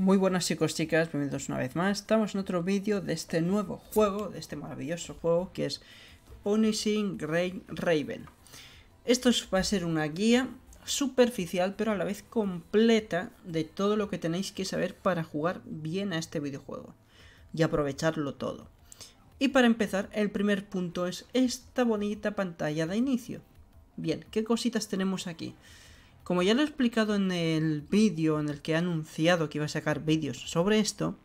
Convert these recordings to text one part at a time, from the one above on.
Muy buenas chicos, chicas, bienvenidos una vez más. Estamos en otro vídeo de este nuevo juego, de este maravilloso juego que es Punishing Rain Raven. Esto va a ser una guía superficial pero a la vez completa de todo lo que tenéis que saber para jugar bien a este videojuego y aprovecharlo todo. Y para empezar, el primer punto es esta bonita pantalla de inicio. Bien, ¿qué cositas tenemos aquí? Como ya lo he explicado en el vídeo en el que he anunciado que iba a sacar vídeos sobre esto,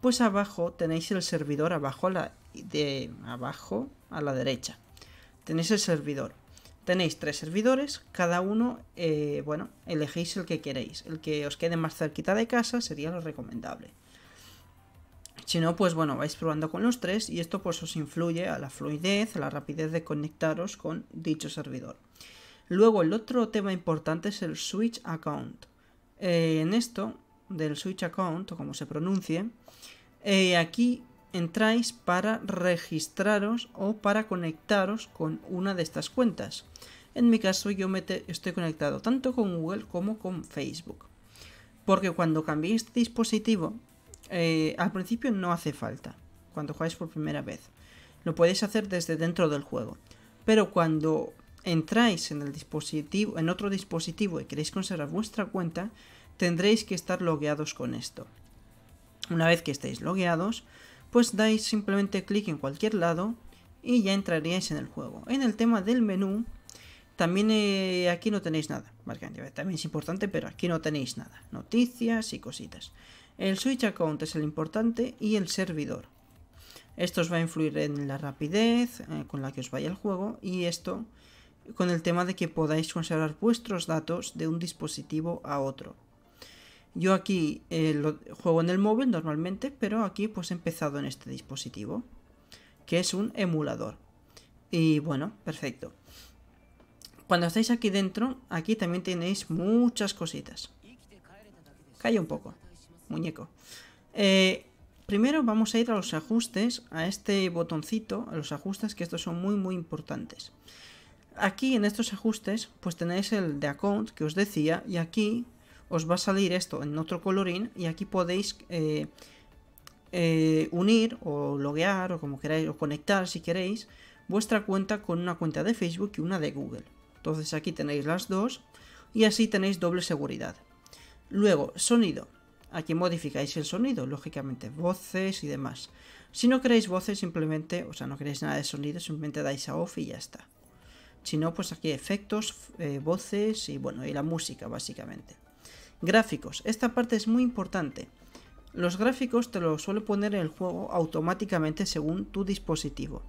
pues abajo tenéis el servidor abajo a la de abajo a la derecha. Tenéis el servidor. Tenéis tres servidores, cada uno, eh, bueno, elegís el que queréis. El que os quede más cerquita de casa sería lo recomendable. Si no, pues bueno, vais probando con los tres y esto pues os influye a la fluidez, a la rapidez de conectaros con dicho servidor. Luego el otro tema importante es el Switch Account. Eh, en esto, del Switch Account, o como se pronuncie, eh, aquí entráis para registraros o para conectaros con una de estas cuentas. En mi caso yo estoy conectado tanto con Google como con Facebook. Porque cuando cambiéis de dispositivo, eh, al principio no hace falta, cuando jugáis por primera vez. Lo podéis hacer desde dentro del juego. Pero cuando entráis en, el dispositivo, en otro dispositivo y queréis conservar vuestra cuenta, tendréis que estar logueados con esto. Una vez que estéis logueados, pues dais simplemente clic en cualquier lado y ya entraríais en el juego. En el tema del menú, también eh, aquí no tenéis nada. También es importante, pero aquí no tenéis nada. Noticias y cositas. El switch account es el importante y el servidor. Esto os va a influir en la rapidez eh, con la que os vaya el juego y esto con el tema de que podáis conservar vuestros datos de un dispositivo a otro. Yo aquí eh, lo juego en el móvil normalmente, pero aquí pues he empezado en este dispositivo, que es un emulador. Y bueno, perfecto. Cuando estáis aquí dentro, aquí también tenéis muchas cositas. Calla un poco, muñeco. Eh, primero vamos a ir a los ajustes, a este botoncito, a los ajustes, que estos son muy muy importantes aquí en estos ajustes pues tenéis el de account que os decía y aquí os va a salir esto en otro colorín y aquí podéis eh, eh, unir o loguear o como queráis o conectar si queréis vuestra cuenta con una cuenta de Facebook y una de Google. Entonces aquí tenéis las dos y así tenéis doble seguridad. Luego, sonido. Aquí modificáis el sonido, lógicamente, voces y demás. Si no queréis voces, simplemente, o sea, no queréis nada de sonido, simplemente dais a off y ya está sino pues aquí efectos, eh, voces y bueno, y la música básicamente. Gráficos. Esta parte es muy importante. Los gráficos te los suele poner en el juego automáticamente según tu dispositivo.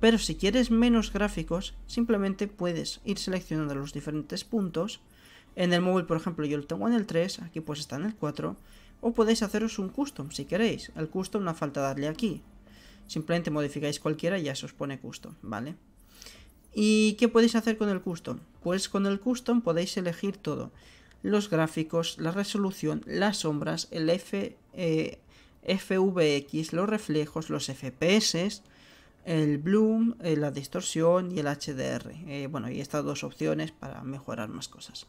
Pero si quieres menos gráficos, simplemente puedes ir seleccionando los diferentes puntos. En el móvil, por ejemplo, yo lo tengo en el 3, aquí pues está en el 4. O podéis haceros un custom si queréis. El custom no falta darle aquí. Simplemente modificáis cualquiera y ya se os pone custom, ¿vale? ¿Y qué podéis hacer con el custom? Pues con el custom podéis elegir todo. Los gráficos, la resolución, las sombras, el F, eh, FVX, los reflejos, los FPS, el bloom, eh, la distorsión y el HDR. Eh, bueno, y estas dos opciones para mejorar más cosas.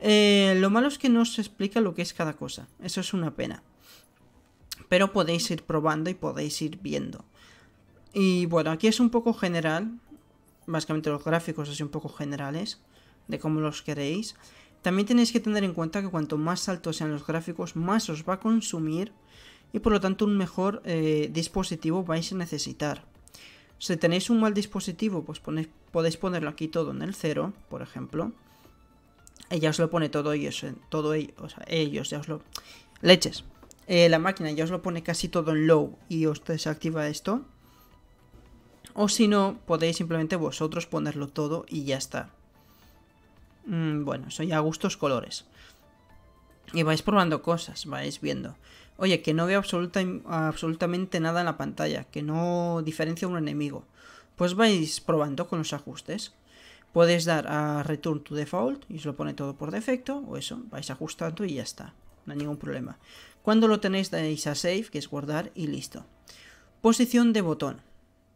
lo malo es que no os explica lo que es cada cosa. Eso es una pena. Pero podéis ir probando y podéis ir viendo. Y bueno, aquí es un poco general, básicamente los gráficos así un poco generales, de cómo los queréis. También tenéis que tener en cuenta que cuanto más altos sean los gráficos, más os va a consumir y por lo tanto un mejor eh, dispositivo vais a necesitar. Si tenéis un mal dispositivo, pues podéis ponerlo aquí todo en el cero, por ejemplo. Ella os lo pone todo ellos, todo ellos, o sea, ellos ya os lo... Leches. Eh, la máquina ya os lo pone casi todo en low y os desactiva esto. O si no, podéis simplemente vosotros ponerlo todo y ya está. Mm, bueno, eso ya gustos colores. Y vais probando cosas, vais viendo. Oye, que no veo absolutamente nada en la pantalla, que no diferencia un enemigo. Pues vais probando con los ajustes. Puedes dar a Return to Default y se lo pone todo por defecto, o eso, vais ajustando y ya está. No hay ningún problema. Cuando lo tenéis, dais a Save, que es guardar, y listo. Posición de botón.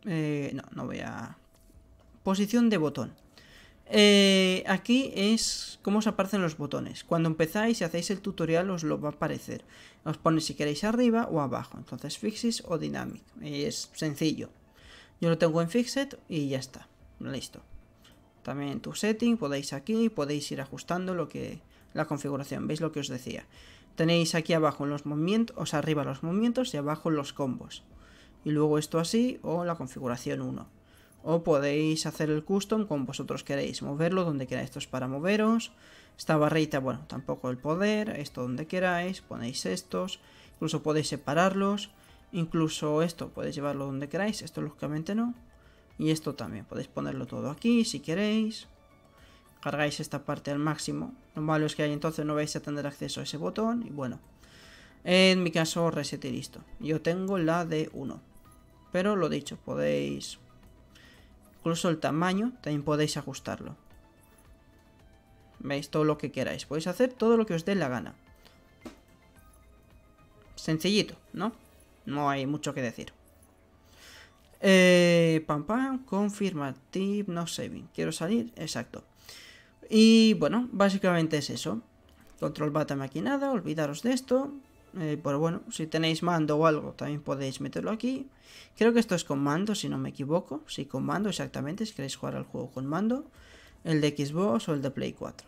Eh, no, no voy a... Posición de botón. Eh, aquí es cómo os aparecen los botones. Cuando empezáis y hacéis el tutorial os lo va a aparecer. Os pone si queréis arriba o abajo. Entonces fixes o Dynamic. Es sencillo. Yo lo tengo en Fixed y ya está. Listo. También en tu setting podéis aquí, podéis ir ajustando lo que la configuración. ¿Veis lo que os decía? Tenéis aquí abajo los movimientos, o arriba los movimientos y abajo los combos y luego esto así o la configuración 1. O podéis hacer el custom con vosotros queréis, moverlo donde queráis, esto es para moveros, esta barrita, bueno, tampoco el poder, esto donde queráis, ponéis estos, incluso podéis separarlos, incluso esto podéis llevarlo donde queráis, esto lógicamente no, y esto también, podéis ponerlo todo aquí si queréis, cargáis esta parte al máximo, lo malo es que ahí entonces no vais a tener acceso a ese botón, y bueno, en mi caso reset y listo, yo tengo la de 1. Pero lo dicho, podéis... Incluso el tamaño también podéis ajustarlo. Veis todo lo que queráis. Podéis hacer todo lo que os dé la gana. Sencillito, ¿no? No hay mucho que decir. Eh, pam pam, confirma tip, no saving. Quiero salir, exacto. Y bueno, básicamente es eso. Control bata maquinada, olvidaros de esto. Eh, pero pues bueno, si tenéis mando o algo, también podéis meterlo aquí. Creo que esto es con mando, si no me equivoco. Sí, con mando, exactamente, si queréis jugar al juego con mando. El de Xbox o el de Play 4.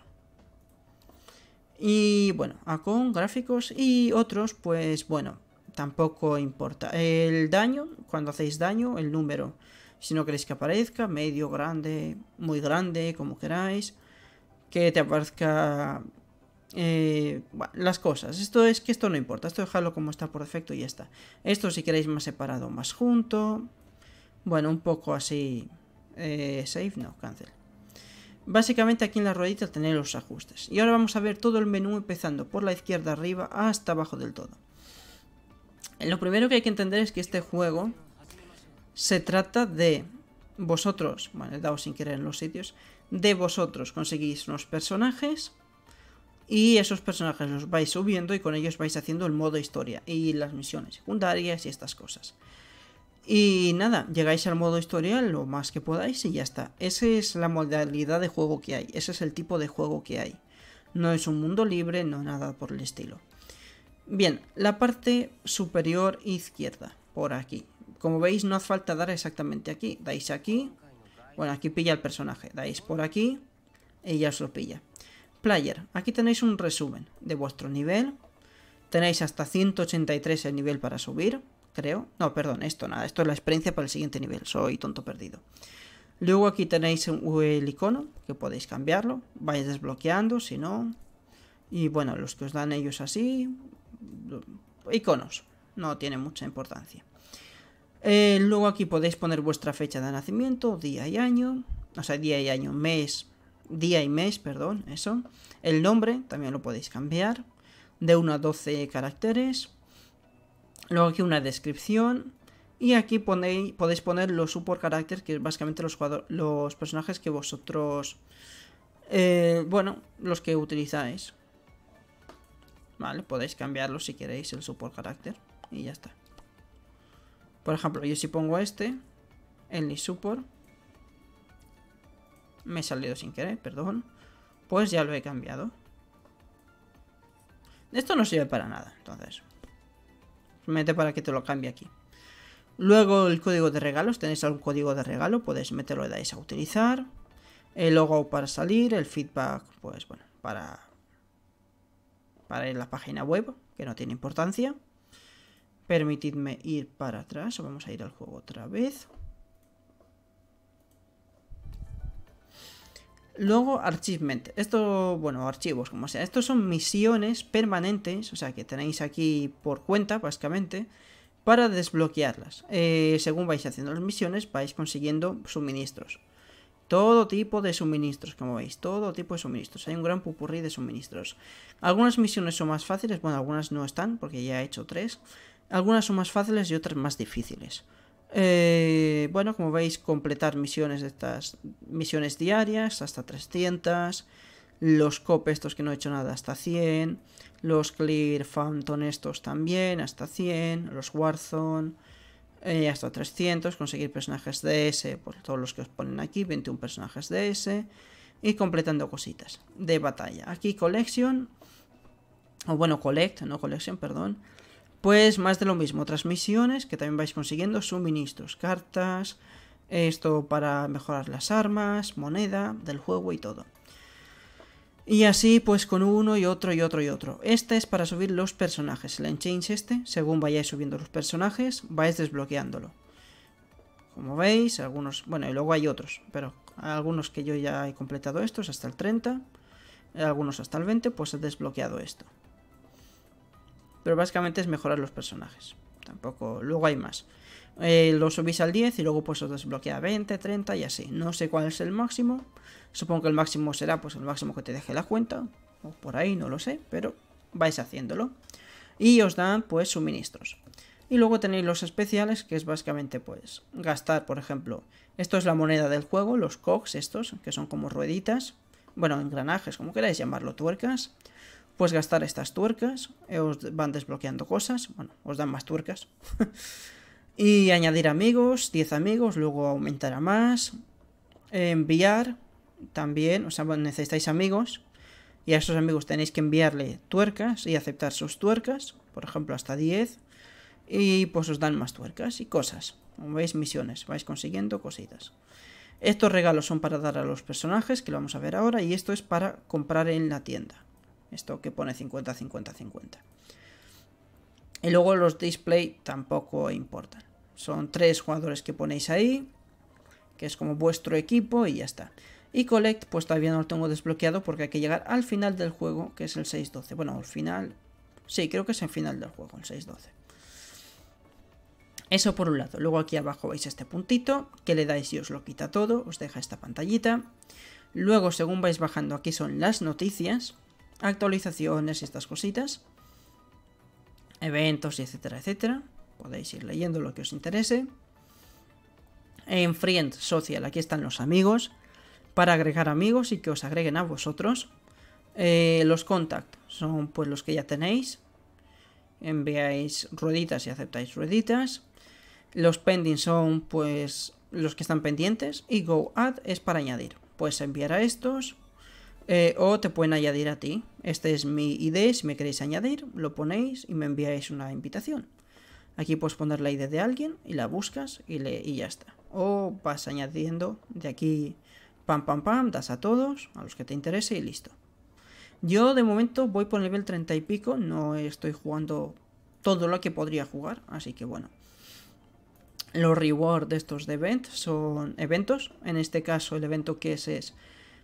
Y bueno, ah, con gráficos y otros, pues bueno, tampoco importa. El daño, cuando hacéis daño, el número, si no queréis que aparezca, medio, grande, muy grande, como queráis. Que te aparezca eh, las cosas. Esto es que esto no importa. Esto dejarlo como está por defecto y ya está. Esto si queréis más separado, más junto. Bueno, un poco así. Eh, save, no, cancel. Básicamente aquí en la ruedita tenéis los ajustes. Y ahora vamos a ver todo el menú empezando por la izquierda arriba hasta abajo del todo. Lo primero que hay que entender es que este juego se trata de vosotros, bueno, he dado sin querer en los sitios, de vosotros conseguís unos personajes y esos personajes los vais subiendo y con ellos vais haciendo el modo historia y las misiones secundarias y estas cosas. Y nada, llegáis al modo historia lo más que podáis y ya está. Esa es la modalidad de juego que hay, ese es el tipo de juego que hay. No es un mundo libre, no nada por el estilo. Bien, la parte superior izquierda, por aquí. Como veis, no hace falta dar exactamente aquí. Dais aquí, bueno, aquí pilla el personaje. Dais por aquí y ya os lo pilla. Player, aquí tenéis un resumen de vuestro nivel. Tenéis hasta 183 el nivel para subir, creo. No, perdón, esto nada, esto es la experiencia para el siguiente nivel, soy tonto perdido. Luego aquí tenéis el icono, que podéis cambiarlo, vais desbloqueando, si no. Y bueno, los que os dan ellos así, iconos, no tiene mucha importancia. Eh, luego aquí podéis poner vuestra fecha de nacimiento, día y año, o sea, día y año, mes, día y mes, perdón, eso. El nombre también lo podéis cambiar, de 1 a 12 caracteres. Luego aquí una descripción. Y aquí podéis poner los support characters, que es básicamente los, personajes que vosotros... Eh, bueno, los que utilizáis. Vale, podéis cambiarlo si queréis el support character. Y ya está. Por ejemplo, yo si pongo este, el support me he salido sin querer, perdón, pues ya lo he cambiado. Esto no sirve para nada, entonces. Mete para que te lo cambie aquí. Luego el código de regalos, tenéis algún código de regalo, podéis pues meterlo, y dais a utilizar. El logo para salir, el feedback, pues bueno, para, para ir a la página web, que no tiene importancia. Permitidme ir para atrás, vamos a ir al juego otra vez. Luego, Archivement. Esto, bueno, archivos, como sea. Estos son misiones permanentes, o sea, que tenéis aquí por cuenta, básicamente, para desbloquearlas. Eh, según vais haciendo las misiones, vais consiguiendo suministros. Todo tipo de suministros, como veis, todo tipo de suministros. Hay un gran pupurrí de suministros. Algunas misiones son más fáciles, bueno, algunas no están, porque ya he hecho tres. Algunas son más fáciles y otras más difíciles. Eh, bueno, como veis, completar misiones de estas misiones diarias hasta 300, los cop estos que no he hecho nada hasta 100, los clear phantom estos también hasta 100, los warzone eh, hasta 300, conseguir personajes DS por todos los que os ponen aquí, 21 personajes DS y completando cositas de batalla. Aquí collection o bueno, collect, no collection, perdón. Pues más de lo mismo, otras misiones que también vais consiguiendo, suministros, cartas, esto para mejorar las armas, moneda del juego y todo. Y así pues con uno y otro y otro y otro. Este es para subir los personajes, el enchange este, según vayáis subiendo los personajes, vais desbloqueándolo. Como veis, algunos, bueno y luego hay otros, pero algunos que yo ya he completado estos hasta el 30, algunos hasta el 20, pues he desbloqueado esto. Pero básicamente es mejorar los personajes. Tampoco, luego hay más. Eh, lo subís al 10 y luego pues os desbloquea 20, 30 y así. No sé cuál es el máximo. Supongo que el máximo será pues el máximo que te deje la cuenta. O por ahí, no lo sé, pero vais haciéndolo. Y os dan pues suministros. Y luego tenéis los especiales, que es básicamente pues gastar, por ejemplo, esto es la moneda del juego, los cogs estos, que son como rueditas, bueno, engranajes, como queráis llamarlo, tuercas pues gastar estas tuercas, eh, os van desbloqueando cosas, bueno, os dan más tuercas. y añadir amigos, 10 amigos, luego aumentar a más. Enviar también, o sea, necesitáis amigos. Y a esos amigos tenéis que enviarle tuercas y aceptar sus tuercas, por ejemplo, hasta 10. Y pues os dan más tuercas y cosas. Como veis, misiones, vais consiguiendo cositas. Estos regalos son para dar a los personajes, que lo vamos a ver ahora, y esto es para comprar en la tienda. Esto que pone 50, 50, 50. Y luego los display tampoco importan. Son tres jugadores que ponéis ahí, que es como vuestro equipo y ya está. Y Collect, pues todavía no lo tengo desbloqueado porque hay que llegar al final del juego, que es el 6-12. Bueno, al final... Sí, creo que es el final del juego, el 6-12. Eso por un lado. Luego aquí abajo veis este puntito, que le dais y os lo quita todo, os deja esta pantallita. Luego, según vais bajando, aquí son las noticias actualizaciones estas cositas, eventos y etcétera, etcétera. Podéis ir leyendo lo que os interese. En Friend Social, aquí están los amigos, para agregar amigos y que os agreguen a vosotros. Eh, los contact son pues los que ya tenéis. Enviáis rueditas y aceptáis rueditas. Los pending son pues los que están pendientes. Y Go Add es para añadir. pues enviar a estos, eh, o te pueden añadir a ti. Este es mi ID, si me queréis añadir, lo ponéis y me enviáis una invitación. Aquí puedes poner la ID de alguien y la buscas y, le, y ya está. O vas añadiendo de aquí, pam, pam, pam, das a todos, a los que te interese y listo. Yo de momento voy por el nivel 30 y pico, no estoy jugando todo lo que podría jugar, así que bueno. Los rewards de estos de event son eventos, en este caso el evento que es es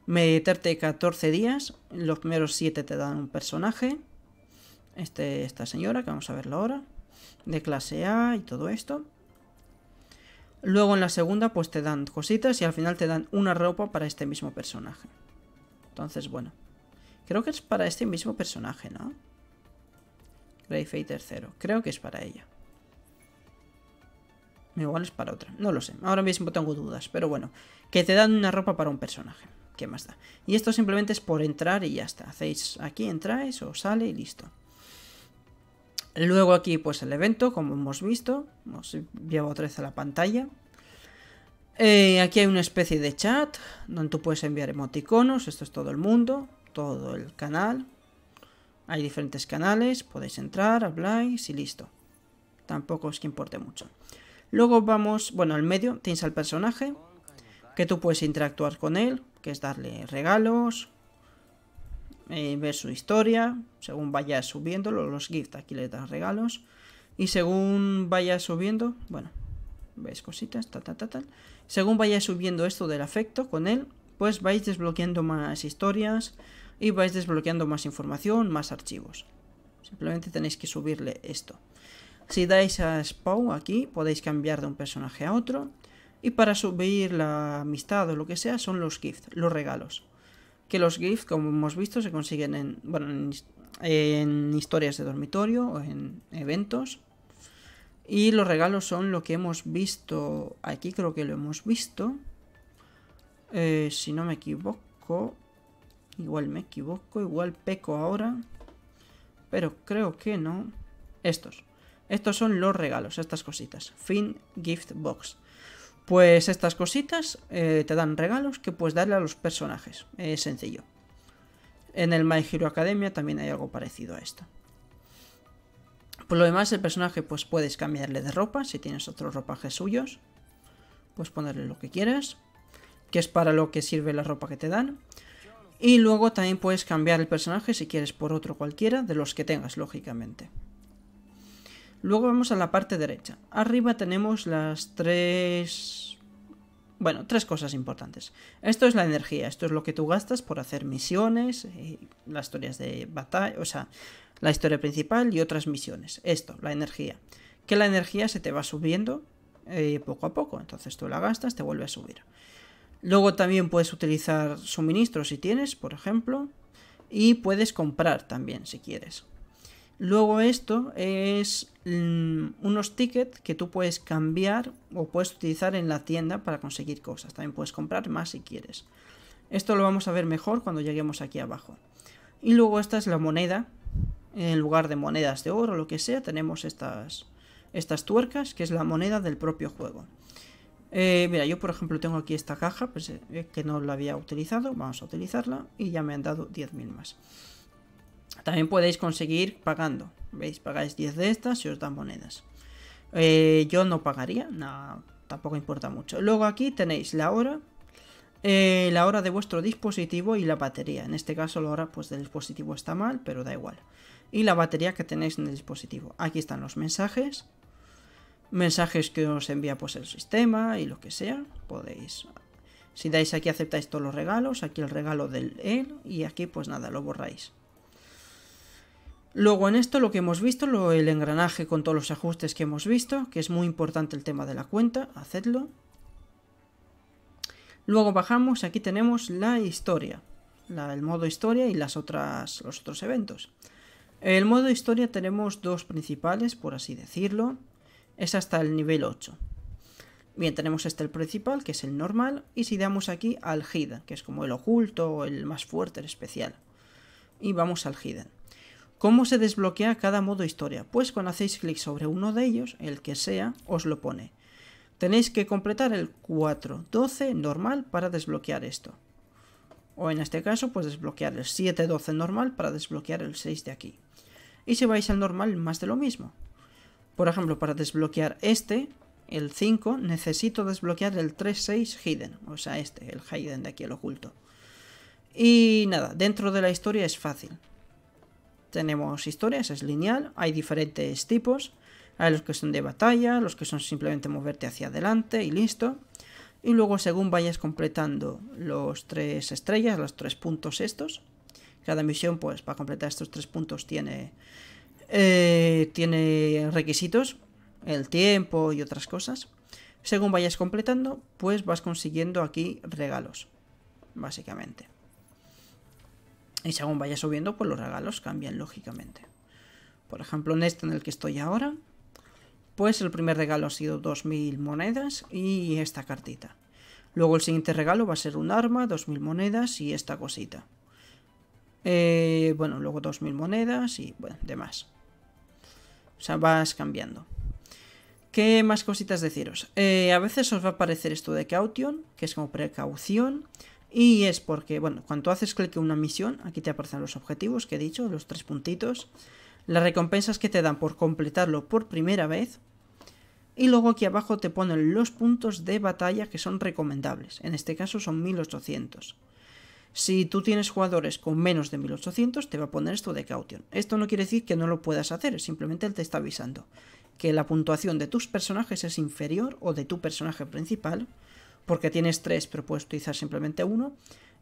Meditarte 14 días, los primeros 7 te dan un personaje, este, esta señora, que vamos a verla ahora, de clase A y todo esto. Luego en la segunda pues te dan cositas y al final te dan una ropa para este mismo personaje. Entonces, bueno. Creo que es para este mismo personaje, ¿no? Greyfey tercero. Creo que es para ella. Igual es para otra. No lo sé. Ahora mismo tengo dudas. Pero bueno. Que te dan una ropa para un personaje. ¿Qué más da? Y esto simplemente es por entrar y ya está. Hacéis aquí, entráis o sale y listo. Luego aquí pues el evento, como hemos visto. Os llevo otra vez a la pantalla. Eh, aquí hay una especie de chat donde tú puedes enviar emoticonos. Esto es todo el mundo, todo el canal. Hay diferentes canales, podéis entrar, habláis y listo. Tampoco es que importe mucho. Luego vamos, bueno, al medio tienes al personaje, que tú puedes interactuar con él, que es darle regalos, eh, ver su historia, según vaya subiendo los gifts aquí le das regalos, y según vaya subiendo, bueno, veis cositas, tal, tal, tal, según vaya subiendo esto del afecto con él, pues vais desbloqueando más historias y vais desbloqueando más información, más archivos. Simplemente tenéis que subirle esto. Si dais a Spawn aquí, podéis cambiar de un personaje a otro. Y para subir la amistad o lo que sea son los gifts, los regalos. Que los gifts, como hemos visto, se consiguen en, en, historias de dormitorio o en eventos. Y los regalos son lo que hemos visto, aquí creo que lo hemos visto. Eh, si no me equivoco, igual me equivoco, igual peco ahora. Pero creo que no. Estos. Estos son los regalos, estas cositas. Fin Gift Box. Pues estas cositas eh, te dan regalos que puedes darle a los personajes. Es sencillo. En el My Hero Academia también hay algo parecido a esto. Por lo demás, el personaje pues puedes cambiarle de ropa si tienes otros ropajes suyos. Puedes ponerle lo que quieras, que es para lo que sirve la ropa que te dan. Y luego también puedes cambiar el personaje si quieres por otro cualquiera de los que tengas, lógicamente. Luego vamos a la parte derecha. Arriba tenemos las tres... Bueno, tres cosas importantes. Esto es la energía, esto es lo que tú gastas por hacer misiones, eh, las historias de batalla, o sea, la historia principal y otras misiones. Esto, la energía. Que la energía se te va subiendo eh, poco a poco, entonces tú la gastas, te vuelve a subir. Luego también puedes utilizar suministros si tienes, por ejemplo, y puedes comprar también si quieres. Luego esto es mm, unos tickets que tú puedes cambiar o puedes utilizar en la tienda para conseguir cosas. También puedes comprar más si quieres. Esto lo vamos a ver mejor cuando lleguemos aquí abajo. Y luego esta es la moneda. En lugar de monedas de oro o lo que sea, tenemos estas, estas tuercas, que es la moneda del propio juego. Eh, mira, yo por ejemplo tengo aquí esta caja, pues, eh, que no la había utilizado. Vamos a utilizarla y ya me han dado 10.000 más. También podéis conseguir pagando. ¿Veis? Pagáis 10 de estas y os dan monedas. Eh, yo no pagaría, nada, tampoco importa mucho. Luego aquí tenéis la hora, eh, la hora de vuestro dispositivo y la batería. En este caso la hora pues, del dispositivo está mal, pero da igual. Y la batería que tenéis en el dispositivo. Aquí están los mensajes. Mensajes que os envía pues, el sistema y lo que sea. Podéis... Si dais aquí aceptáis todos los regalos, aquí el regalo del él y aquí pues nada, lo borráis. Luego en esto lo que hemos visto, lo, el engranaje con todos los ajustes que hemos visto, que es muy importante el tema de la cuenta, hacedlo. Luego bajamos, aquí tenemos la historia, el modo historia y las otras, los otros eventos. El modo historia tenemos dos principales, por así decirlo, es hasta el nivel 8. Bien, tenemos este el principal, que es el normal, y si damos aquí al Hidden, que es como el oculto, el más fuerte, el especial. Y vamos al Hidden. ¿Cómo se desbloquea cada modo historia? Pues cuando hacéis clic sobre uno de ellos, el que sea, os lo pone. Tenéis que completar el 4-12 normal para desbloquear esto. O en este caso, pues desbloquear el 7-12 normal para desbloquear el 6 de aquí. Y si vais al normal, más de lo mismo. Por ejemplo, para desbloquear este, el 5, necesito desbloquear el 3-6 hidden. O sea, este, el hidden de aquí, el oculto. Y nada, dentro de la historia es fácil tenemos historias, es lineal, hay diferentes tipos, hay los que son de batalla, los que son simplemente moverte hacia adelante y listo. Y luego según vayas completando los tres estrellas, los tres puntos estos, cada misión pues para completar estos tres puntos tiene, eh, tiene requisitos, el tiempo y otras cosas. Según vayas completando, pues vas consiguiendo aquí regalos, básicamente. Y según vaya subiendo, pues los regalos cambian lógicamente. Por ejemplo, en este en el que estoy ahora, pues el primer regalo ha sido 2.000 monedas y esta cartita. Luego el siguiente regalo va a ser un arma, 2.000 monedas y esta cosita. Eh, bueno, luego 2.000 monedas y bueno, demás. O sea, vas cambiando. ¿Qué más cositas deciros? Eh, a veces os va a aparecer esto de caution, que es como precaución. Y es porque, bueno, cuando haces clic en una misión, aquí te aparecen los objetivos que he dicho, los tres puntitos, las recompensas que te dan por completarlo por primera vez, y luego aquí abajo te ponen los puntos de batalla que son recomendables, en este caso son 1800. Si tú tienes jugadores con menos de 1800, te va a poner esto de caution. Esto no quiere decir que no lo puedas hacer, simplemente él te está avisando que la puntuación de tus personajes es inferior o de tu personaje principal porque tienes tres, pero puedes utilizar simplemente uno,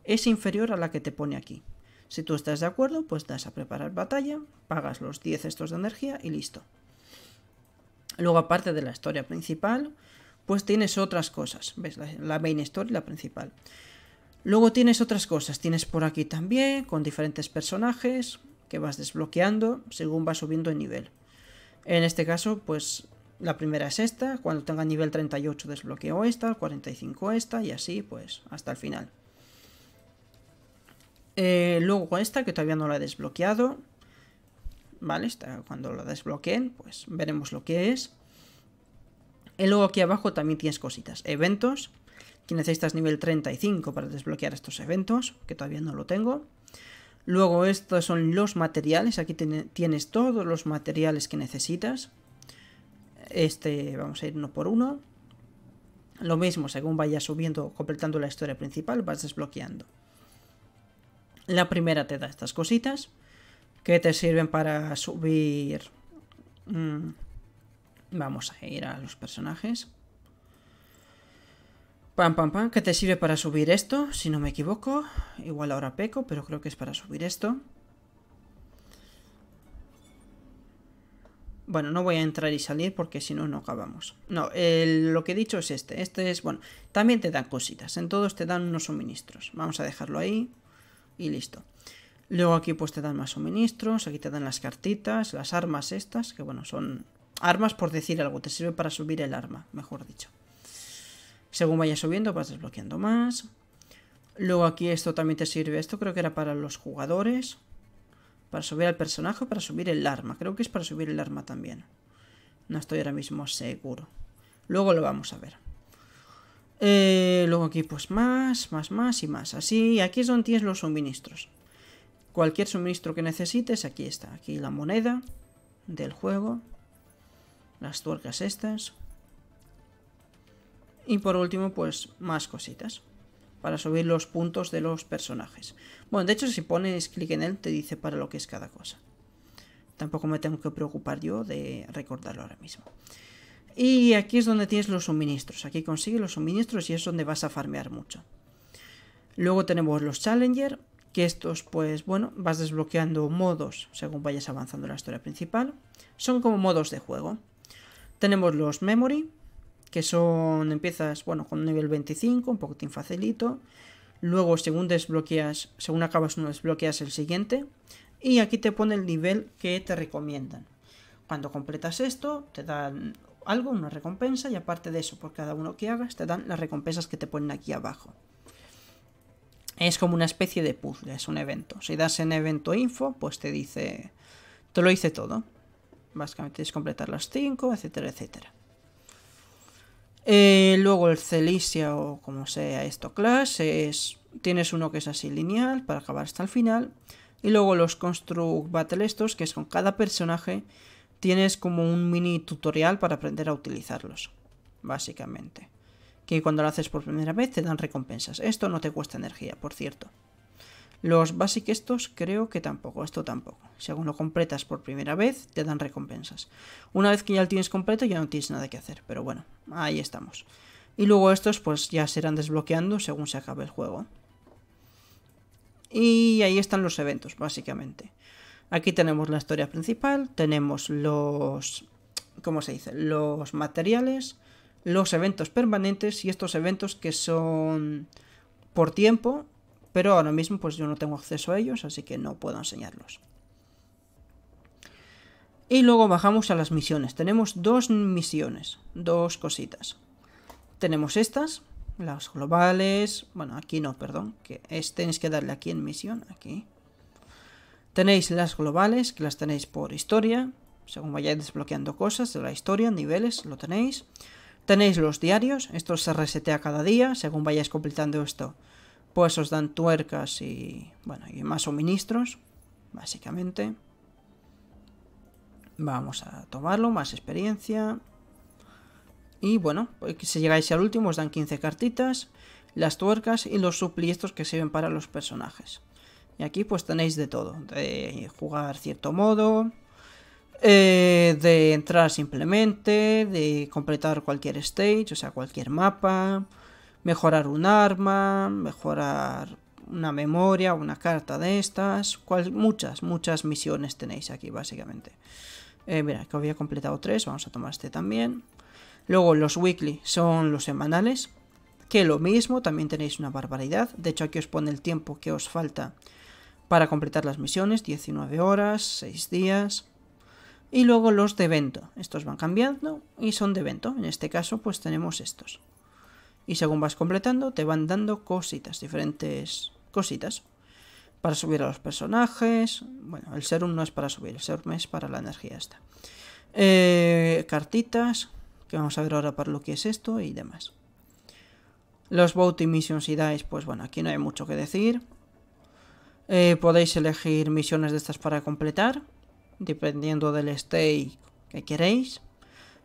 es inferior a la que te pone aquí. Si tú estás de acuerdo, pues das a preparar batalla, pagas los 10 estos de energía y listo. Luego, aparte de la historia principal, pues tienes otras cosas. ¿Ves? La, main story, la principal. Luego tienes otras cosas. Tienes por aquí también, con diferentes personajes que vas desbloqueando según vas subiendo el nivel. En este caso, pues la primera es esta, cuando tenga nivel 38 desbloqueo esta, 45 esta y así pues hasta el final. Eh, luego esta que todavía no la he desbloqueado. Vale, esta, cuando la desbloqueen pues veremos lo que es. Y luego aquí abajo también tienes cositas. Eventos, que necesitas nivel 35 para desbloquear estos eventos, que todavía no lo tengo. Luego estos son los materiales, aquí tienes todos los materiales que necesitas. Este, vamos a ir uno por uno. Lo mismo, según vayas subiendo, completando la historia principal, vas desbloqueando. La primera te da estas cositas que te sirven para subir... Mm, vamos a ir a los personajes. Pam, pam, pam, que te sirve para subir esto, si no me equivoco. Igual ahora peco, pero creo que es para subir esto. Bueno, no voy a entrar y salir porque si no, no acabamos. No, lo que he dicho es este. Este es, bueno, también te dan cositas. En todos te dan unos suministros. Vamos a dejarlo ahí y listo. Luego aquí pues te dan más suministros. Aquí te dan las cartitas, las armas estas, que bueno, son armas por decir algo. Te sirve para subir el arma, mejor dicho. Según vayas subiendo vas desbloqueando más. Luego aquí esto también te sirve. Esto creo que era para los jugadores. Para subir al personaje, para subir el arma. Creo que es para subir el arma también. No estoy ahora mismo seguro. Luego lo vamos a ver. Eh, luego aquí pues más, más, más y más. Así, aquí es donde tienes los suministros. Cualquier suministro que necesites, aquí está. Aquí la moneda del juego. Las tuercas estas. Y por último, pues más cositas para subir los puntos de los personajes. Bueno, de hecho si pones clic en él te dice para lo que es cada cosa. Tampoco me tengo que preocupar yo de recordarlo ahora mismo. Y aquí es donde tienes los suministros. Aquí consigue los suministros y es donde vas a farmear mucho. Luego tenemos los Challenger, que estos pues bueno, vas desbloqueando modos según vayas avanzando en la historia principal. Son como modos de juego. Tenemos los Memory, que son, empiezas, bueno, con un nivel 25, un poquitín facilito. Luego, según desbloqueas, según acabas uno, desbloqueas el siguiente. Y aquí te pone el nivel que te recomiendan. Cuando completas esto, te dan algo, una recompensa, y aparte de eso, por cada uno que hagas, te dan las recompensas que te ponen aquí abajo. Es como una especie de puzzle, es un evento. Si das en evento info, pues te dice, te lo hice todo. Básicamente es completar las 5, etcétera, etcétera. Eh, luego el Celicia o como sea esto Clash es... Tienes uno que es así lineal para acabar hasta el final. Y luego los Construct Battle estos, que es con cada personaje, tienes como un mini tutorial para aprender a utilizarlos. Básicamente. Que cuando lo haces por primera vez te dan recompensas. Esto no te cuesta energía, por cierto. Los basic estos creo que tampoco, esto tampoco. Según lo completas por primera vez, te dan recompensas. Una vez que ya lo tienes completo, ya no tienes nada que hacer, pero bueno, ahí estamos. Y luego estos pues ya serán desbloqueando según se acabe el juego. Y ahí están los eventos, básicamente. Aquí tenemos la historia principal, tenemos los... ¿Cómo se dice? Los materiales, los eventos permanentes y estos eventos que son por tiempo pero ahora mismo pues yo no tengo acceso a ellos, así que no puedo enseñarlos. Y luego bajamos a las misiones. Tenemos dos misiones, dos cositas. Tenemos estas, las globales. Bueno, aquí no, perdón. Que es, tenéis que darle aquí en misión, aquí. Tenéis las globales, que las tenéis por historia. Según vayáis desbloqueando cosas de la historia, niveles, lo tenéis. Tenéis los diarios, esto se resetea cada día. Según vayáis completando esto, pues os dan tuercas y, bueno, y más suministros, básicamente. Vamos a tomarlo, más experiencia. Y bueno, pues, si llegáis al último os dan 15 cartitas, las tuercas y los supliestos que sirven para los personajes. Y aquí pues tenéis de todo, de jugar cierto modo, eh, de entrar simplemente, de completar cualquier stage, o sea, cualquier mapa, mejorar un arma, mejorar una memoria, una carta de estas, muchas, muchas misiones tenéis aquí básicamente. Eh, mira, que había completado tres, vamos a tomar este también. Luego los weekly son los semanales, que lo mismo, también tenéis una barbaridad. De hecho aquí os pone el tiempo que os falta para completar las misiones, 19 horas, 6 días. Y luego los de evento, estos van cambiando y son de evento. En este caso pues tenemos estos. Y según vas completando, te van dando cositas, diferentes cositas. Para subir a los personajes. Bueno, el serum no es para subir, el serum es para la energía esta. Eh, cartitas, que vamos a ver ahora para lo que es esto y demás. Los y missions y dice, pues bueno, aquí no hay mucho que decir. Eh, podéis elegir misiones de estas para completar, dependiendo del stay que queréis.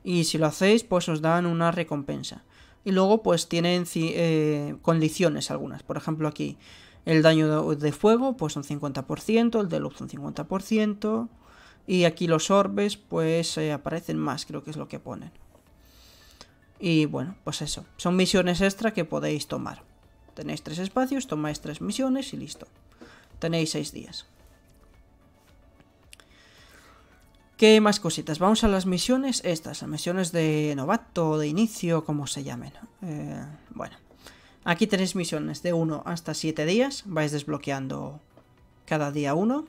Y si lo hacéis, pues os dan una recompensa. Y luego pues tienen eh, condiciones algunas. Por ejemplo aquí el daño de fuego pues un 50%, el de luz un 50%. Y aquí los orbes pues eh, aparecen más, creo que es lo que ponen. Y bueno, pues eso. Son misiones extra que podéis tomar. Tenéis tres espacios, tomáis tres misiones y listo. Tenéis seis días. ¿Qué más cositas? Vamos a las misiones estas, misiones de novato, de inicio, como se llamen. Eh, bueno, aquí tenéis misiones de 1 hasta 7 días, vais desbloqueando cada día uno.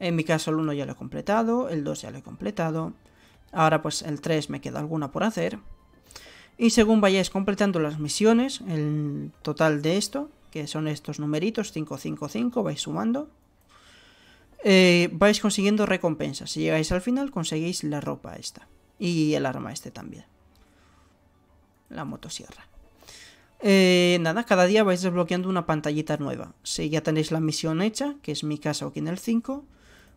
En mi caso el 1 ya lo he completado, el 2 ya lo he completado, ahora pues el 3 me queda alguna por hacer. Y según vayáis completando las misiones, el total de esto, que son estos numeritos, 5, vais sumando, eh, vais consiguiendo recompensas. Si llegáis al final, conseguís la ropa esta. Y el arma este también. La motosierra. Eh, nada, cada día vais desbloqueando una pantallita nueva. Si ya tenéis la misión hecha, que es mi casa aquí en el 5,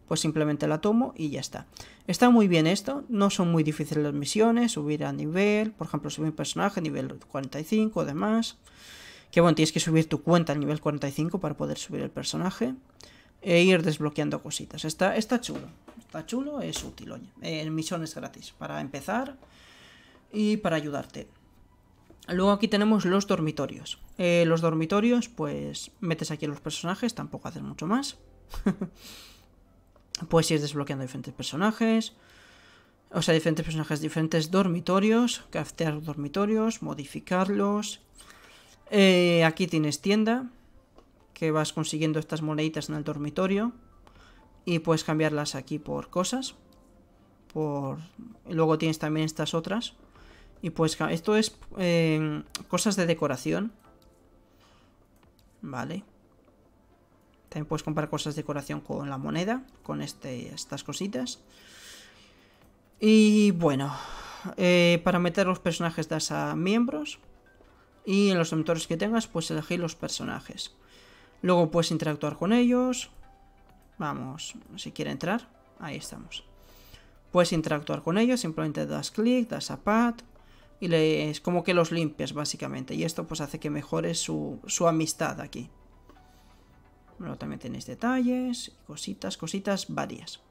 pues simplemente la tomo y ya está. Está muy bien esto, no son muy difíciles las misiones, subir a nivel, por ejemplo, subir un personaje nivel 45 o demás. Que bueno, tienes que subir tu cuenta al nivel 45 para poder subir el personaje e ir desbloqueando cositas. Está, está chulo, está chulo, es útil, oye. misión es gratis, para empezar y para ayudarte. Luego aquí tenemos los dormitorios. Eh, los dormitorios, pues metes aquí los personajes, tampoco hacen mucho más. Puedes ir desbloqueando diferentes personajes. O sea, diferentes personajes, diferentes dormitorios, craftear dormitorios, modificarlos. Eh, aquí tienes tienda, que vas consiguiendo estas moneditas en el dormitorio y puedes cambiarlas aquí por cosas. Por... Luego tienes también estas otras. Y pues esto es em, cosas de decoración. Vale. También puedes comprar cosas de decoración con la moneda, con este, estas cositas. Y bueno, eh, para meter los personajes das a miembros. Y en los dormitorios que tengas, pues elegir los personajes. Luego puedes interactuar con ellos. Vamos, si quiere entrar, ahí estamos. Puedes interactuar con ellos, simplemente das clic, das a pat y les, como que los limpias básicamente. Y esto pues hace que mejore su, su amistad aquí. bueno, también tenéis detalles, cositas, cositas varias.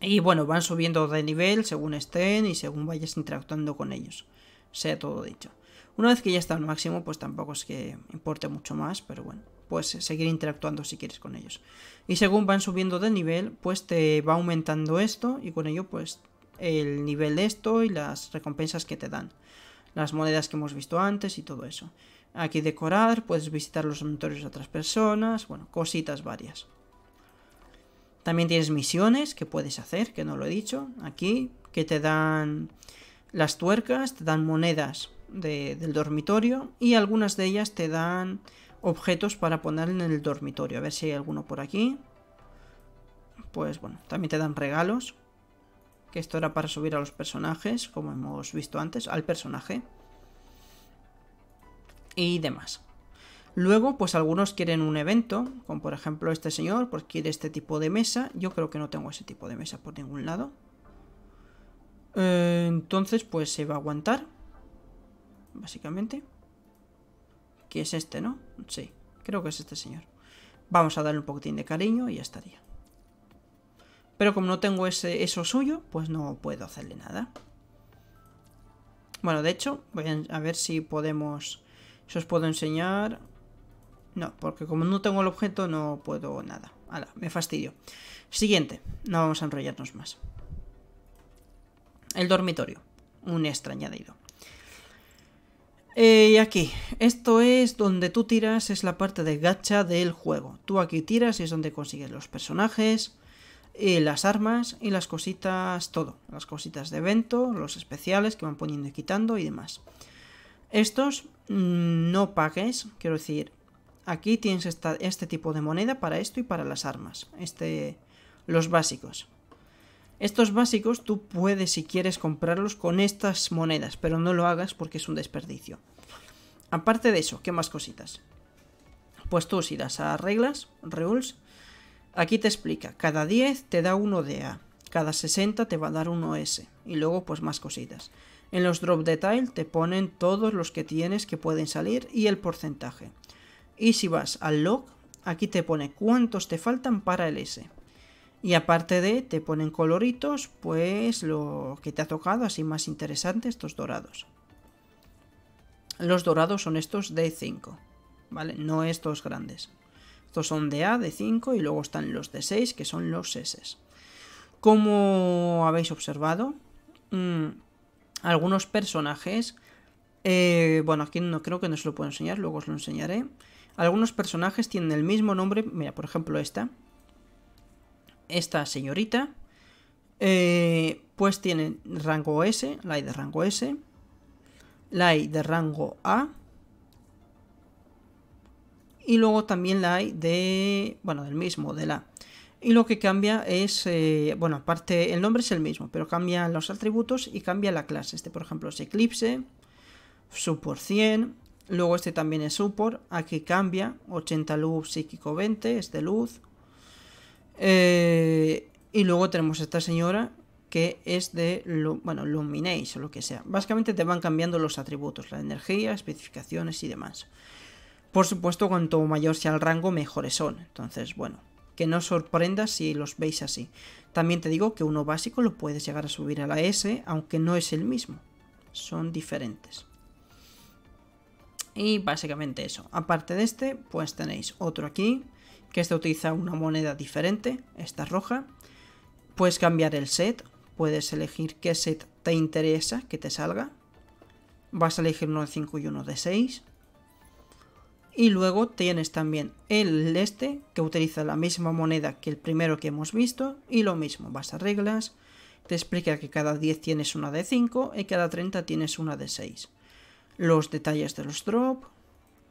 Y bueno, van subiendo de nivel según estén y según vayas interactuando con ellos. Sea todo dicho. Una vez que ya está al máximo, pues tampoco es que importe mucho más, pero bueno, pues seguir interactuando si quieres con ellos. Y según van subiendo de nivel, pues te va aumentando esto y con ello pues el nivel de esto y las recompensas que te dan. Las monedas que hemos visto antes y todo eso. Aquí decorar, puedes visitar los dormitorios de otras personas, bueno, cositas varias. También tienes misiones que puedes hacer, que no lo he dicho, aquí, que te dan las tuercas, te dan monedas del dormitorio y algunas de ellas te dan objetos para poner en el dormitorio. A ver si hay alguno por aquí. Pues bueno, también te dan regalos. Que esto era para subir a los personajes, como hemos visto antes, al personaje. Y demás. Luego, pues algunos quieren un evento, como por ejemplo este señor, pues quiere este tipo de mesa. Yo creo que no tengo ese tipo de mesa por ningún lado. Eh, entonces, pues se va a aguantar básicamente. Que es este, ¿no? Sí, creo que es este señor. Vamos a darle un poquitín de cariño y ya estaría. Pero como no tengo ese, eso suyo, pues no puedo hacerle nada. Bueno, de hecho, voy a ver si podemos... Si os puedo enseñar... No, porque como no tengo el objeto no puedo nada. me fastidio. Siguiente, no vamos a enrollarnos más. El dormitorio, un extrañadido. Eh, y aquí, esto es donde tú tiras, es la parte de gacha del juego. Tú aquí tiras y es donde consigues los personajes, eh, las armas y las cositas, todo. Las cositas de evento, los especiales que van poniendo y quitando y demás. Estos mm, no pagues, quiero decir, aquí tienes este tipo de moneda para esto y para las armas. Este, los básicos. Estos básicos tú puedes si quieres comprarlos con estas monedas, pero no lo hagas porque es un desperdicio. Aparte de eso, ¿qué más cositas? Pues tú si das a reglas, rules, aquí te explica, cada 10 te da uno de A, cada 60 te va a dar uno S, y luego pues más cositas. En los drop detail te ponen todos los que tienes que pueden salir y el porcentaje. Y si vas al log, aquí te pone cuántos te faltan para el S. Y aparte de, te ponen coloritos, pues lo que te ha tocado, así más interesante, estos dorados. Los dorados son estos de 5, ¿vale? No estos grandes. Estos son de A, de 5 y luego están los de 6, que son los S. Como habéis observado, mm, algunos personajes... Eh, bueno, aquí no creo que no se lo puedo enseñar, luego os lo enseñaré. Algunos personajes tienen el mismo nombre, mira, por ejemplo esta, esta señorita, eh, pues tiene rango S, la hay de rango S, la hay de rango A, y luego también la hay de, bueno, del mismo, de la. Y lo que cambia es, eh, bueno, aparte, el nombre es el mismo, pero cambian los atributos y cambia la clase. Este, por ejemplo, es Eclipse, Support 100, luego este también es Support, aquí cambia, 80 luz, psíquico 20, es de luz, eh, y luego tenemos esta señora que es de bueno, Lumináis o lo que sea. Básicamente te van cambiando los atributos, la energía, especificaciones y demás. Por supuesto, cuanto mayor sea el rango, mejores son. Entonces, bueno, que no os sorprenda si los veis así. También te digo que uno básico lo puedes llegar a subir a la S, aunque no es el mismo. Son diferentes. Y básicamente eso. Aparte de este, pues tenéis otro aquí, que este utiliza una moneda diferente, esta roja. Puedes cambiar el set, puedes elegir qué set te interesa que te salga. Vas a elegir uno de 5 y uno de 6. Y luego tienes también el este, que utiliza la misma moneda que el primero que hemos visto. Y lo mismo, vas a reglas, te explica que cada 10 tienes una de 5 y cada 30 tienes una de 6. Los detalles de los drop,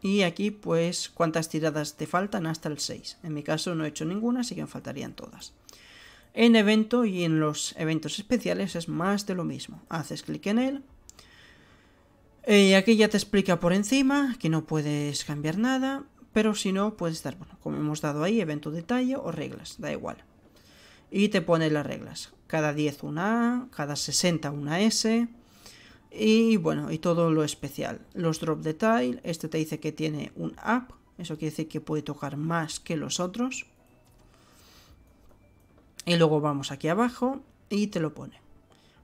y aquí pues cuántas tiradas te faltan hasta el 6. En mi caso no he hecho ninguna, así que faltarían todas. En evento y en los eventos especiales es más de lo mismo. Haces clic en él. Y eh, aquí ya te explica por encima que no puedes cambiar nada, pero si no puedes dar bueno, como hemos dado ahí, evento detalle o reglas, da igual. Y te pone las reglas. Cada 10 una A, cada 60 una S, y bueno, y todo lo especial. Los drop detail, este te dice que tiene un app. eso quiere decir que puede tocar más que los otros. Y luego vamos aquí abajo y te lo pone.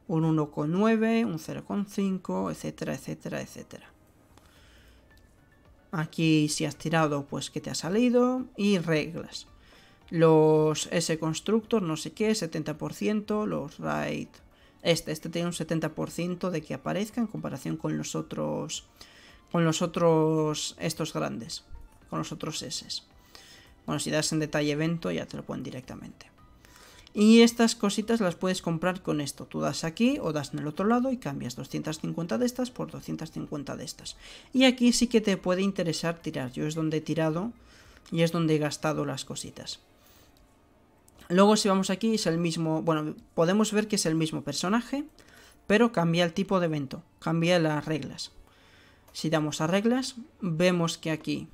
Un 1,9, un 0,5, etcétera, etcétera, etcétera. Aquí si has tirado, pues que te ha salido. Y reglas. Los S constructor, no sé qué, 70%, los right este, este tiene un 70% de que aparezca en comparación con los otros, con los otros, estos grandes, con los otros S. Bueno, si das en detalle evento ya te lo ponen directamente. Y estas cositas las puedes comprar con esto. Tú das aquí o das en el otro lado y cambias 250 de estas por 250 de estas. Y aquí sí que te puede interesar tirar. Yo es donde he tirado y es donde he gastado las cositas. Luego si vamos aquí es el mismo, bueno, podemos ver que es el mismo personaje, pero cambia el tipo de evento, cambia las reglas. Si damos a reglas, vemos que aquí,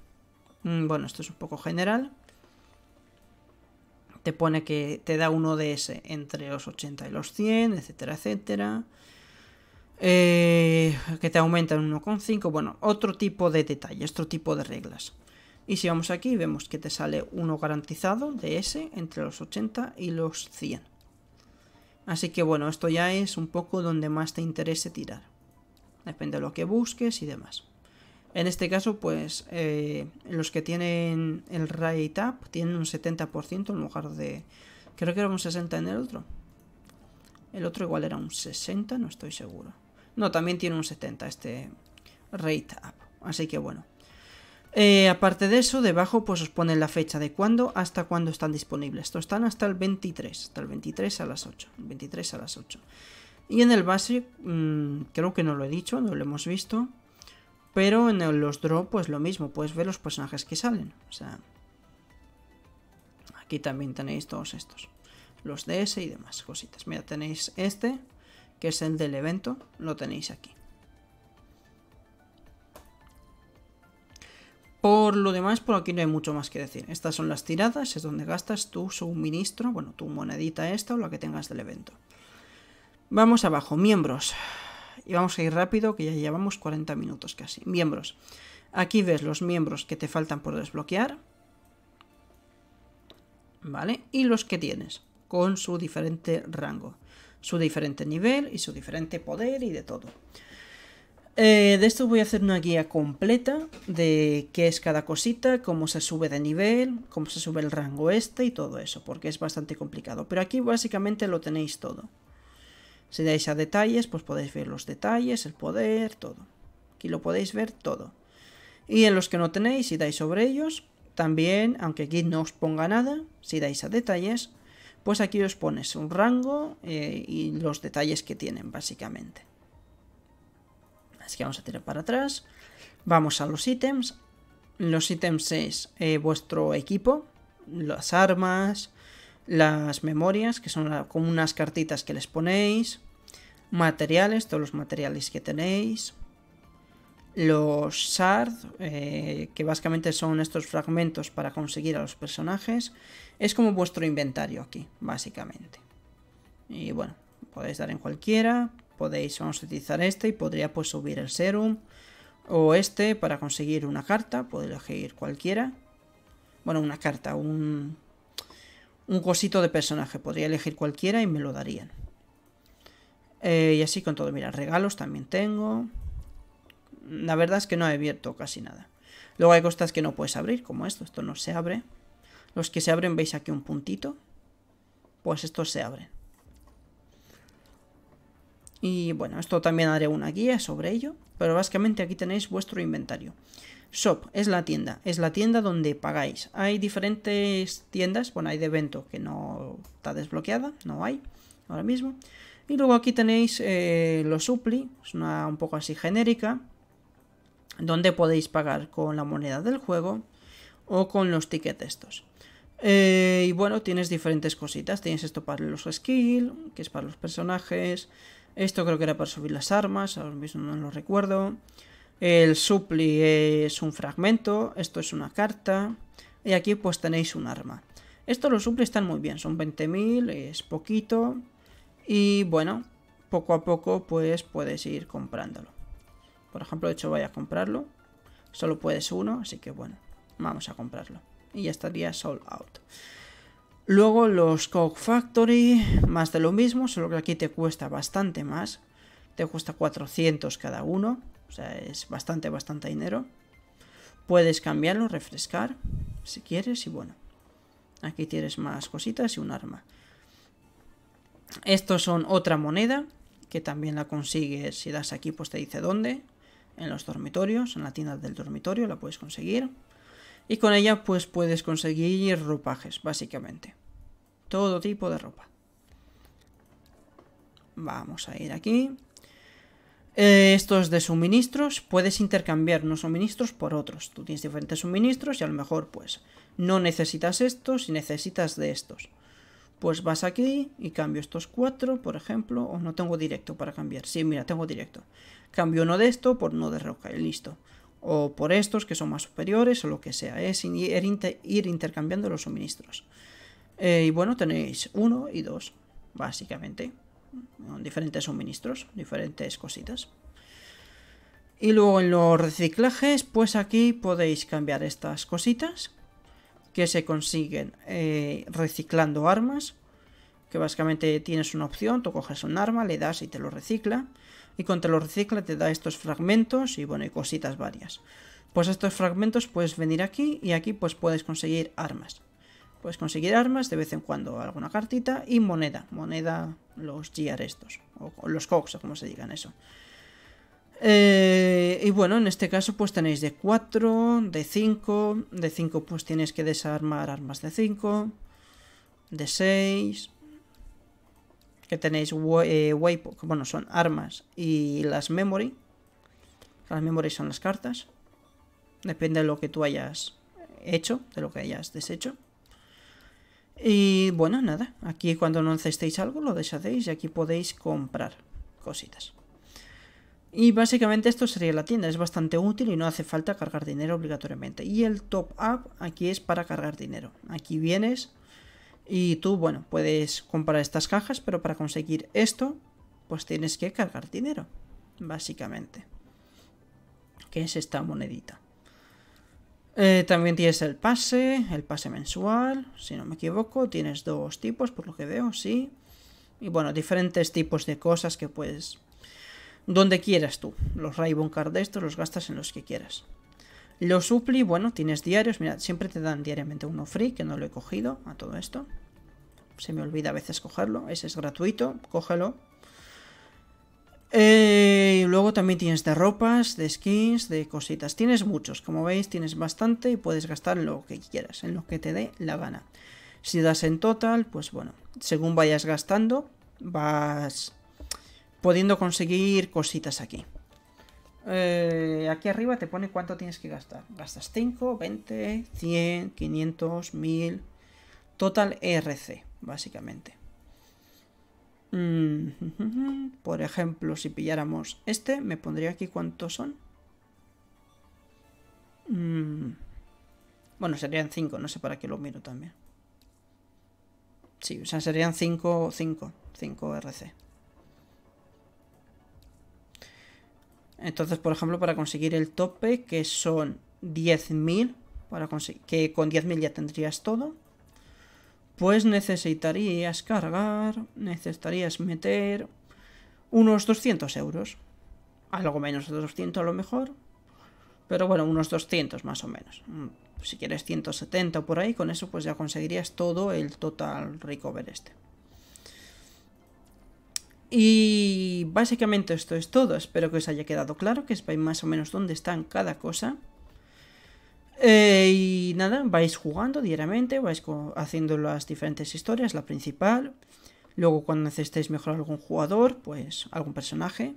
mm, bueno, esto es un poco general, te pone que te da uno de ese entre los 80 y los 100, etcétera, etcétera. Eh, que te aumentan 1,5, bueno, otro tipo de detalle, otro tipo de reglas. Y si vamos aquí vemos que te sale uno garantizado de ese entre los 80 y los 100. Así que bueno, esto ya es un poco donde más te interese tirar. Depende de lo que busques y demás. En este caso, pues eh, los que tienen el rate up tienen un 70% en lugar de... Creo que era un 60 en el otro. El otro igual era un 60, no estoy seguro. No, también tiene un 70 este rate up. Así que bueno. Eh, aparte de eso, debajo pues os ponen la fecha de cuándo hasta cuándo están disponibles. Estos están hasta el 23, hasta el 23 a las 8. 23 a las 8. Y en el base, mm, creo que no lo he dicho, no lo hemos visto. Pero en los draw, pues lo mismo, puedes ver los personajes que salen. O sea, aquí también tenéis todos estos. Los DS y demás cositas. Mira, tenéis este, que es el del evento, lo tenéis aquí. Por lo demás, por aquí no hay mucho más que decir. Estas son las tiradas, es donde gastas tu suministro, bueno, tu monedita esta o la que tengas del evento. Vamos abajo, miembros. Y vamos a ir rápido, que ya llevamos 40 minutos casi. Miembros. Aquí ves los miembros que te faltan por desbloquear. ¿Vale? Y los que tienes, con su diferente rango, su diferente nivel y su diferente poder y de todo. Eh, de esto voy a hacer una guía completa de qué es cada cosita, cómo se sube de nivel, cómo se sube el rango este y todo eso, porque es bastante complicado. Pero aquí básicamente lo tenéis todo. Si dais a detalles, pues podéis ver los detalles, el poder, todo. Aquí lo podéis ver todo. Y en los que no tenéis, si dais sobre ellos, también, aunque aquí no os ponga nada, si dais a detalles, pues aquí os pones un rango eh, y los detalles que tienen, básicamente. Así que vamos a tirar para atrás. Vamos a los ítems. Los ítems es eh, vuestro equipo, las armas, las memorias, que son como unas cartitas que les ponéis. Materiales, todos los materiales que tenéis. Los shards eh, que básicamente son estos fragmentos para conseguir a los personajes. Es como vuestro inventario aquí, básicamente. Y bueno, podéis dar en cualquiera podéis, vamos a utilizar este y podría pues subir el serum o este para conseguir una carta, puedo elegir cualquiera. Bueno, una carta, un, un cosito de personaje, podría elegir cualquiera y me lo darían. Eh, y así con todo, mira, regalos también tengo. La verdad es que no he abierto casi nada. Luego hay cosas que no puedes abrir, como esto, esto no se abre. Los que se abren, veis aquí un puntito. Pues estos se abren. Y bueno, esto también haré una guía sobre ello, pero básicamente aquí tenéis vuestro inventario. Shop es la tienda, es la tienda donde pagáis. Hay diferentes tiendas, bueno, hay de evento que no está desbloqueada, no hay ahora mismo. Y luego aquí tenéis eh, los supli, es una un poco así genérica, donde podéis pagar con la moneda del juego o con los tickets estos. Eh, y bueno, tienes diferentes cositas, tienes esto para los skills, que es para los personajes, esto creo que era para subir las armas, ahora mismo no lo recuerdo. El supli es un fragmento, esto es una carta. Y aquí pues tenéis un arma. Estos los supli están muy bien, son 20.000, es poquito. Y bueno, poco a poco pues puedes ir comprándolo. Por ejemplo, de hecho vaya a comprarlo. Solo puedes uno, así que bueno, vamos a comprarlo. Y ya estaría sold out. Luego los Coke Factory, más de lo mismo, solo que aquí te cuesta bastante más. Te cuesta 400 cada uno, o sea, es bastante, bastante dinero. Puedes cambiarlo, refrescar, si quieres, y bueno. Aquí tienes más cositas y un arma. Estos son otra moneda, que también la consigues, si das aquí, pues te dice dónde. En los dormitorios, en la tienda del dormitorio la puedes conseguir y con ella pues puedes conseguir ropajes, básicamente. Todo tipo de ropa. Vamos a ir aquí. Eh, estos de suministros, puedes intercambiar unos suministros por otros. Tú tienes diferentes suministros y a lo mejor pues no necesitas estos y necesitas de estos. Pues vas aquí y cambio estos cuatro, por ejemplo, o oh, no tengo directo para cambiar. Sí, mira, tengo directo. Cambio uno de esto por uno de roca y listo o por estos que son más superiores o lo que sea. Es er ir intercambiando los suministros. Eh, y bueno, tenéis uno y dos, básicamente. Diferentes suministros, diferentes cositas. Y luego en los reciclajes, pues aquí podéis cambiar estas cositas que se consiguen eh, reciclando armas. Que básicamente tienes una opción, tú coges un arma, le das y te lo recicla y contra los recicla te da estos fragmentos y bueno, y cositas varias. Pues estos fragmentos puedes venir aquí y aquí pues puedes conseguir armas. Puedes conseguir armas de vez en cuando, alguna cartita y moneda. Moneda, los GR estos, o los COX, como se digan eso. Eh, y bueno, en este caso pues tenéis de 4, de 5, de 5 pues tienes que desarmar armas de 5, de 6, tenéis eh, bueno, son armas y las memory. Las memory son las cartas. Depende de lo que tú hayas hecho, de lo que hayas deshecho. Y bueno, nada, aquí cuando no encestéis algo lo deshacéis y aquí podéis comprar cositas. Y básicamente esto sería la tienda, es bastante útil y no hace falta cargar dinero obligatoriamente. Y el top up aquí es para cargar dinero. Aquí vienes, y tú, bueno, puedes comprar estas cajas, pero para conseguir esto, pues tienes que cargar dinero, básicamente. Que es esta monedita. Eh, también tienes el pase, el pase mensual, si no me equivoco. Tienes dos tipos, por lo que veo, sí. Y bueno, diferentes tipos de cosas que puedes... Donde quieras tú. Los Raybon Card estos los gastas en los que quieras. Los supli, bueno, tienes diarios. Mira, siempre te dan diariamente uno free, que no lo he cogido a todo esto. Se me olvida a veces cogerlo. Ese es gratuito, cógelo. Eh, y luego también tienes de ropas, de skins, de cositas. Tienes muchos, como veis, tienes bastante y puedes gastar lo que quieras, en lo que te dé la gana. Si das en total, pues bueno, según vayas gastando, vas pudiendo conseguir cositas aquí. Eh, aquí arriba te pone cuánto tienes que gastar. Gastas 5, 20, 100, 500, 1000. Total e rc básicamente. Mm, por ejemplo, si pilláramos este, me pondría aquí cuántos son. Mm, bueno, serían 5, no sé para qué lo miro también. Sí, o sea, serían 5, 5, 5 RC. Entonces, por ejemplo, para conseguir el tope, que son 10.000, para que con 10.000 ya tendrías todo, pues necesitarías cargar, necesitarías meter unos 200 euros. Algo menos de 200 a lo mejor, pero bueno, unos 200 más o menos. Mm, si quieres 170 por ahí, con eso pues ya conseguirías todo el total recover este. Y básicamente esto es todo. Espero que os haya quedado claro, que sepáis más o menos dónde están cada cosa. Eh, y nada, vais jugando diariamente, vais haciendo las diferentes historias, la principal. Luego cuando necesitéis mejorar algún jugador, pues algún personaje,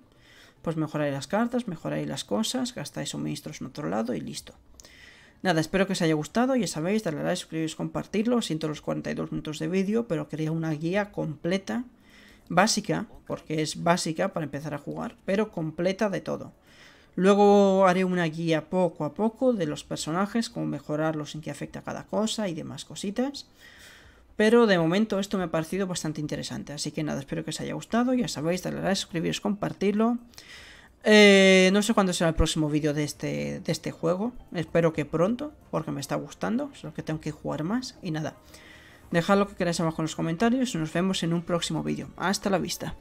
pues mejoráis las cartas, mejoráis las cosas, gastáis suministros en otro lado y listo. Nada, espero que os haya gustado, ya sabéis, darle a like, suscribiros, compartirlo, siento los 42 minutos de vídeo, pero quería una guía completa básica, porque es básica para empezar a jugar, pero completa de todo. Luego haré una guía poco a poco de los personajes, cómo mejorarlos, en qué afecta cada cosa y demás cositas. Pero de momento esto me ha parecido bastante interesante, así que nada, espero que os haya gustado, ya sabéis, darle a like, suscribiros, compartirlo. Eh, no sé cuándo será el próximo vídeo de este, de este juego, espero que pronto, porque me está gustando, Solo que tengo que jugar más y nada. Dejad lo que queráis abajo en los comentarios y nos vemos en un próximo vídeo. Hasta la vista.